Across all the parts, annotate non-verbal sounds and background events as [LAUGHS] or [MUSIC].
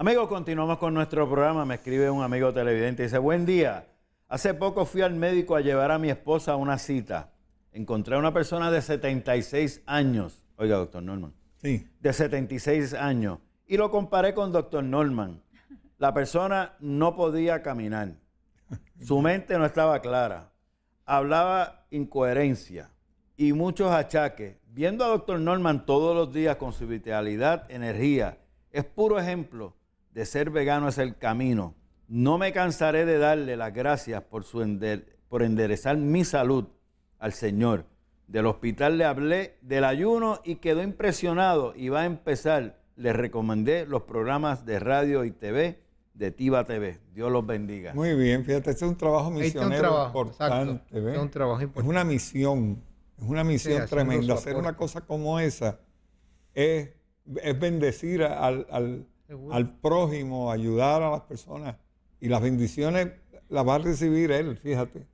Amigos, continuamos con nuestro programa. Me escribe un amigo televidente. Dice, buen día. Hace poco fui al médico a llevar a mi esposa a una cita. Encontré a una persona de 76 años. Oiga, doctor Norman. Sí. De 76 años. Y lo comparé con doctor Norman. La persona no podía caminar. Su [LAUGHS] mente no estaba clara. Hablaba incoherencia y muchos achaques. Viendo a Dr. Norman todos los días con su vitalidad, energía, es puro ejemplo de ser vegano es el camino. No me cansaré de darle las gracias por, por enderezar mi salud al Señor. Del hospital le hablé del ayuno y quedó impresionado y va a empezar. Le recomendé los programas de radio y TV de Tiva TV. Dios los bendiga. Muy bien, fíjate, este es un trabajo misionero importante, Es un trabajo importante. Es una misión, es una misión tremenda. Hacer una cosa como esa es, bendecir al, prójimo, ayudar a las personas. Y las bendiciones las va a recibir él, fíjate.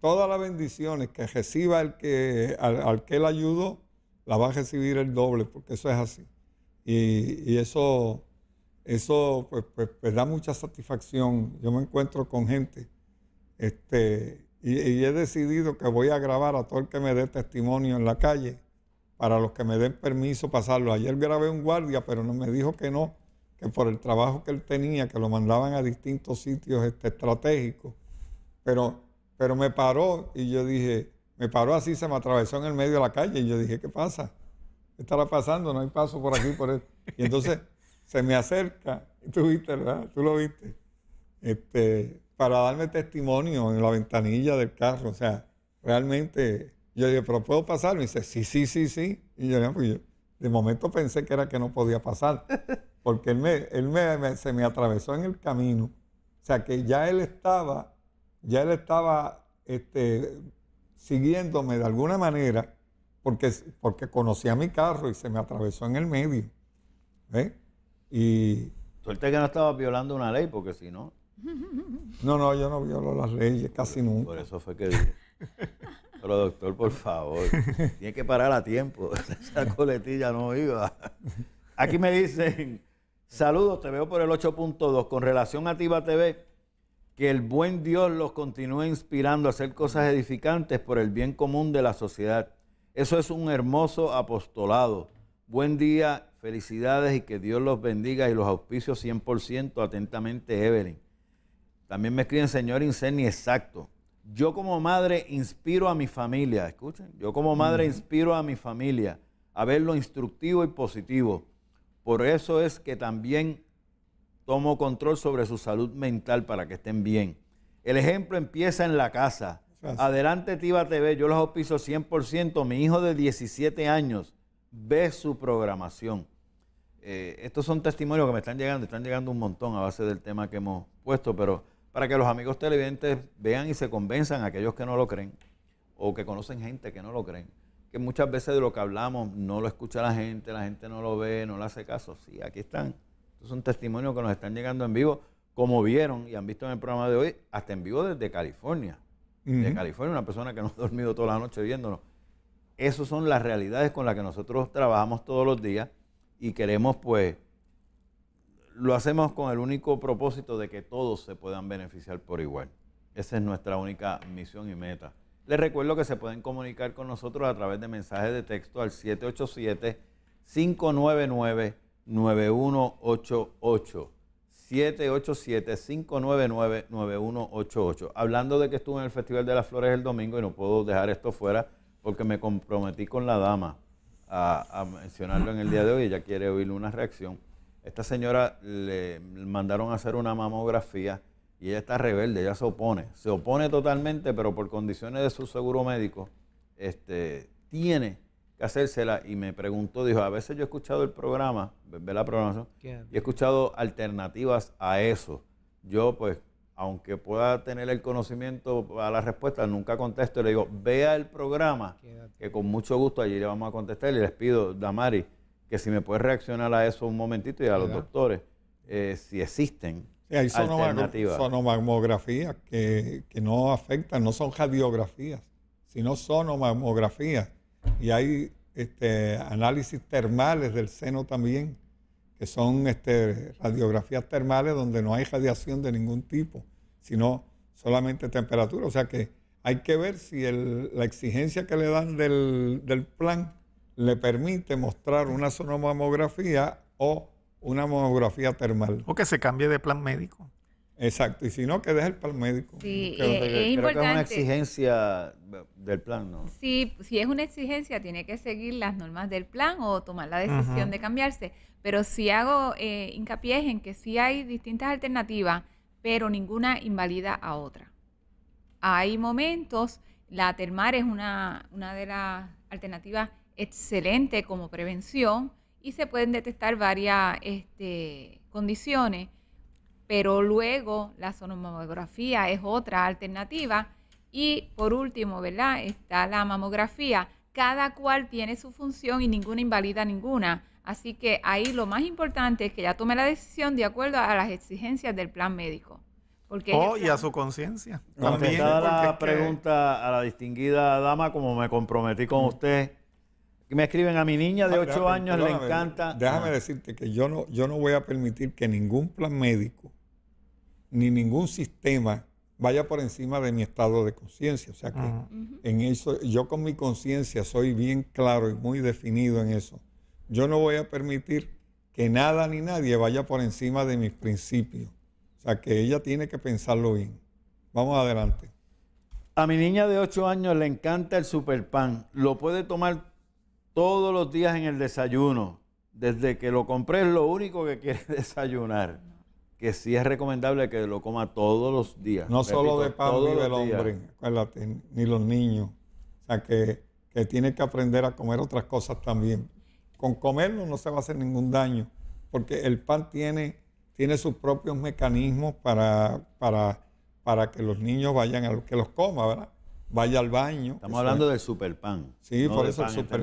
todas las bendiciones que reciba el que, al, que él ayudó, las va a recibir el doble, porque eso es así. y, y eso eso pues, pues, pues, da mucha satisfacción. Yo me encuentro con gente este, y, he decidido que voy a grabar a todo el que me dé testimonio en la calle para los que me den permiso pasarlo. Ayer grabé un guardia, pero no, me dijo que no, que por el trabajo que él tenía, que lo mandaban a distintos sitios este, estratégicos. Pero, pero me paró y yo dije, me paró así, se me atravesó en el medio de la calle y yo dije, ¿qué pasa? ¿Qué estará pasando? No hay paso por aquí, por él. Y entonces se me acerca, tú viste, ¿verdad? Tú lo viste, este, para darme testimonio en la ventanilla del carro. O sea, realmente, yo le dije, pero ¿puedo pasar? Me dice, sí, sí, sí, sí. Y yo, pues de momento pensé que era que no podía pasar, [LAUGHS] porque él, me, se me atravesó en el camino. O sea, que ya él estaba, ya él estaba este, siguiéndome de alguna manera, porque, porque conocía mi carro y se me atravesó en el medio. ¿Eh? Y... Suerte que no estaba violando una ley, porque si no... No, no, yo no violo las leyes casi nunca. Por eso fue que dije. Pero doctor, por favor, tiene que parar a tiempo. [LAUGHS] Esa coletilla no iba. Aquí me dicen, saludos, te veo por el 8.2. Con relación a Tiva TV, que el buen Dios los continúe inspirando a hacer cosas edificantes por el bien común de la sociedad. Eso es un hermoso apostolado. Buen día, felicidades y que Dios los bendiga y los auspicios 100%. Atentamente, Evelyn. También me escriben, señor Incerni, exacto. Yo como madre inspiro a mi familia, escuchen, yo como madre inspiro a mi familia a ver lo instructivo y positivo. Por eso es que también tomo control sobre su salud mental para que estén bien. El ejemplo empieza en la casa. Adelante Tiva TV, yo los auspicio 100%. Mi hijo de 17 años ve su programación. Eh, estos son testimonios que me están llegando, están llegando un montón a base del tema que hemos puesto, pero para que los amigos televidentes vean y se convenzan, aquellos que no lo creen o que conocen gente que no lo creen, que muchas veces de lo que hablamos no lo escucha la gente, la gente no lo ve, no le hace caso. Sí, aquí están. Estos son testimonios que nos están llegando en vivo, como vieron y han visto en el programa de hoy, hasta en vivo desde California. De California, una persona que no ha dormido toda la noche viéndonos. Esas son las realidades con las que nosotros trabajamos todos los días y queremos pues, lo hacemos con el único propósito de que todos se puedan beneficiar por igual. Esa es nuestra única misión y meta. Les recuerdo que se pueden comunicar con nosotros a través de mensajes de texto al 787-599-9188. 787-599-9188. Hablando de que estuve en el Festival de las Flores el domingo y no puedo dejar esto fuera porque me comprometí con la dama a, mencionarlo en el día de hoy, ella quiere oír una reacción. Esta señora le mandaron a hacer una mamografía y ella está rebelde, ella se opone, se opone totalmente, pero por condiciones de su seguro médico, este, tiene que hacérsela y me preguntó, dijo, a veces yo he escuchado el programa, ve la programación, y he escuchado alternativas a eso. Yo pues aunque pueda tener el conocimiento a la respuesta, nunca contesto. Le digo, vea el programa, que con mucho gusto allí le vamos a contestar. Y les pido, Damari, que si me puedes reaccionar a eso un momentito y a los doctores, eh, si existen sí, hay alternativas. que, no afectan, no son radiografías, sino sonomamografías. Y hay este, análisis termales del seno también que son este, radiografías termales donde no hay radiación de ningún tipo, sino solamente temperatura. O sea que hay que ver si el, la exigencia que le dan del, del, plan le permite mostrar una sonomamografía o una mamografía termal. O que se cambie de plan médico. Exacto, y si no, que deje para el médico. Sí, es, importante. Que es una exigencia del plan, ¿no? Sí, si es una exigencia, tiene que seguir las normas del plan o tomar la decisión de cambiarse. Pero sí hago eh, hincapié en que sí hay distintas alternativas, pero ninguna invalida a otra. Hay momentos, la termar es una, de las alternativas excelentes como prevención y se pueden detectar varias este, condiciones pero luego la sonomografía es otra alternativa. Y por último, ¿verdad? Está la mamografía. Cada cual tiene su función y ninguna invalida ninguna. Así que ahí lo más importante es que ya tome la decisión de acuerdo a las exigencias del plan médico. Porque oh, y a su conciencia. También la pregunta a la distinguida dama, como me comprometí con mm. usted, me escriben a mi niña de 8 ah, años, le encanta. Déjame decirte que yo no, yo no voy a permitir que ningún plan médico ni ningún sistema vaya por encima de mi estado de conciencia. O sea que en eso, yo con mi conciencia soy bien claro y muy definido en eso. Yo no voy a permitir que nada ni nadie vaya por encima de mis principios. O sea que ella tiene que pensarlo bien. Vamos adelante. A mi niña de 8 años le encanta el super pan, Lo puede tomar todos los días en el desayuno. Desde que lo compré es lo único que quiere [LAUGHS] desayunar que sí es recomendable que lo coma todos los días. No solo de pan vive del hombre, ni los niños. O sea, que, tiene que aprender a comer otras cosas también. Con comerlo no se va a hacer ningún daño, porque el pan tiene, tiene sus propios mecanismos para, para, para que los niños vayan a que los coma, ¿verdad? Vaya al baño. Estamos hablando de super pan Sí, por eso el, super,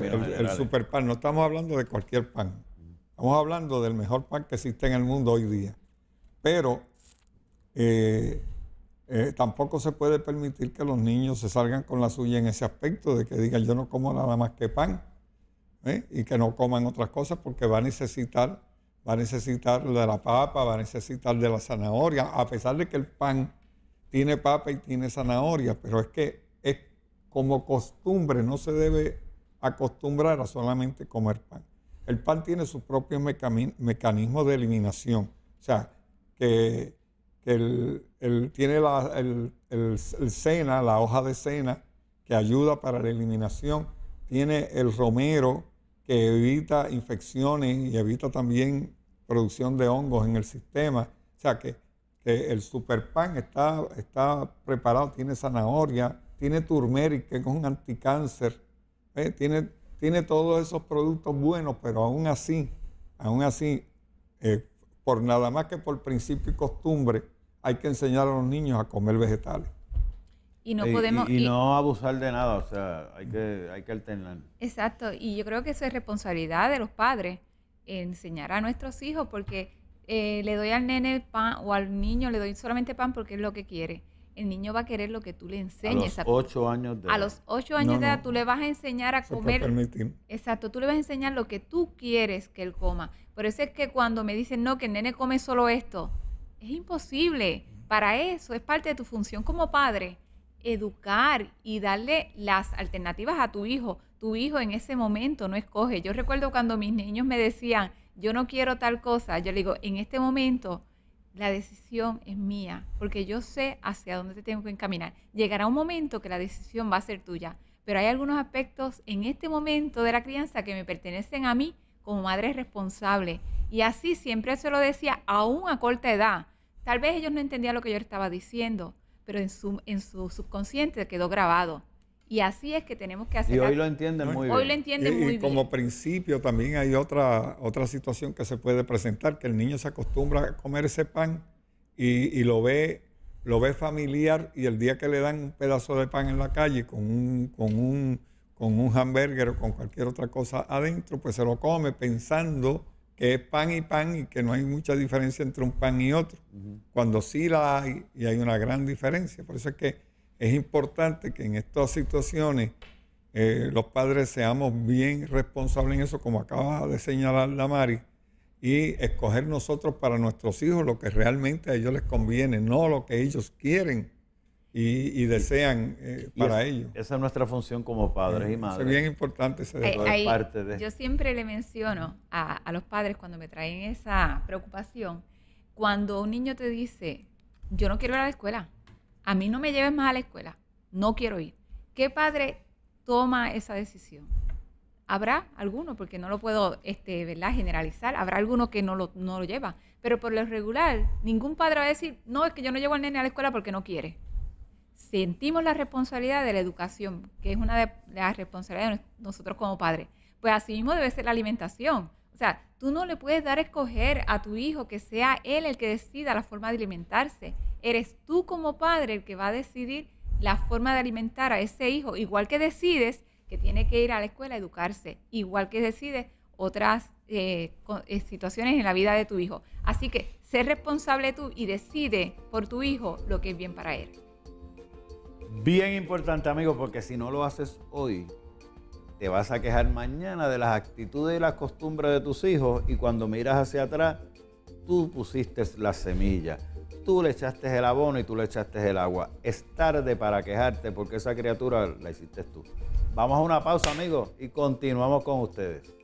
el, No estamos hablando de cualquier pan. Estamos hablando del mejor pan que existe en el mundo hoy día pero eh, eh, tampoco se puede permitir que los niños se salgan con la suya en ese aspecto de que digan yo no como nada más que pan ¿eh? y que no coman otras cosas porque va a necesitar, va a necesitar de la papa, va a necesitar de la zanahoria, a pesar de que el pan tiene papa y tiene zanahoria, pero es que es como costumbre, no se debe acostumbrar a solamente comer pan. El pan tiene su propio mecanismo de eliminación. O sea, que, tiene el, el, cena, la hoja de cena, que ayuda para la eliminación. Tiene el romero, que evita infecciones y evita también producción de hongos en el sistema. O sea que, el superpan está, está preparado, tiene zanahoria, tiene turmeric, que es un anticáncer, ¿eh? tiene, tiene todos esos productos buenos, pero aún así, aún así, eh, por nada más que por principio y costumbre, hay que enseñar a los niños a comer vegetales. Y no podemos... Y, no abusar de nada, o sea, hay que, hay que alternar. Exacto, y yo creo que eso es responsabilidad de los padres, enseñar a nuestros hijos, porque eh, le doy al nene pan o al niño le doy solamente pan porque es lo que quiere el niño va a querer lo que tú le enseñes. A los ocho años de edad. A los ocho años de edad tú le vas a enseñar a comer. Exacto, tú le vas a enseñar lo que tú quieres que él coma. Por eso es que cuando me dicen, no, que el nene come solo esto, es imposible. Para eso es parte de tu función como padre, educar y darle las alternativas a tu hijo. Tu hijo en ese momento no escoge. Yo recuerdo cuando mis niños me decían, yo no quiero tal cosa. Yo le digo, en este momento la decisión es mía, porque yo sé hacia dónde te tengo que encaminar. Llegará un momento que la decisión va a ser tuya, pero hay algunos aspectos en este momento de la crianza que me pertenecen a mí como madre responsable. Y así siempre se lo decía, aún a corta edad. Tal vez ellos no entendían lo que yo estaba diciendo, pero en su, en su subconsciente quedó grabado. Y así es que tenemos que hacer. Y hoy lo entienden muy bien. Hoy lo entienden muy bien. Y como principio también hay otra, otra situación que se puede presentar, que el niño se acostumbra a comer ese pan y, lo ve lo ve familiar y el día que le dan un pedazo de pan en la calle con un, con un, con un hamburger o con cualquier otra cosa adentro, pues se lo come pensando que es pan y pan y que no hay mucha diferencia entre un pan y otro, cuando sí la hay y hay una gran diferencia. Por eso es que es importante que en estas situaciones eh, los padres seamos bien responsables en eso, como acaba de señalar la Mari, y escoger nosotros para nuestros hijos lo que realmente a ellos les conviene, no lo que ellos quieren y, desean eh, para ellos. Esa es nuestra función como padres y madres. Es bien importante ese ahí, parte de... Yo siempre le menciono a los padres cuando me traen esa preocupación, cuando un niño te dice, yo no quiero ir a la escuela, a mí no me lleves más a la escuela, no quiero ir. ¿Qué padre toma esa decisión? Habrá alguno, porque no lo puedo este, generalizar, habrá alguno que no lo, no lo lleva, pero por lo regular, ningún padre va a decir, no, es que yo no llevo al nene a la escuela porque no quiere. Sentimos la responsabilidad de la educación, que es una de las responsabilidades de nosotros como padres. Pues así mismo debe ser la alimentación. O sea, tú no le puedes dar a escoger a tu hijo que sea él el que decida la forma de alimentarse eres tú como padre el que va a decidir la forma de alimentar a ese hijo, igual que decides que tiene que ir a la escuela a educarse, igual que decides otras eh, eh, situaciones en la vida de tu hijo. Así que sé responsable tú y decide por tu hijo lo que es bien para él. Bien importante, amigo, porque si no lo haces hoy, te vas a quejar mañana de las actitudes y las costumbres de tus hijos y cuando miras hacia atrás, tú pusiste la semilla tú le echaste el abono y tú le echaste el agua. Es tarde para quejarte porque esa criatura la hiciste tú. Vamos a una pausa, amigos, y continuamos con ustedes.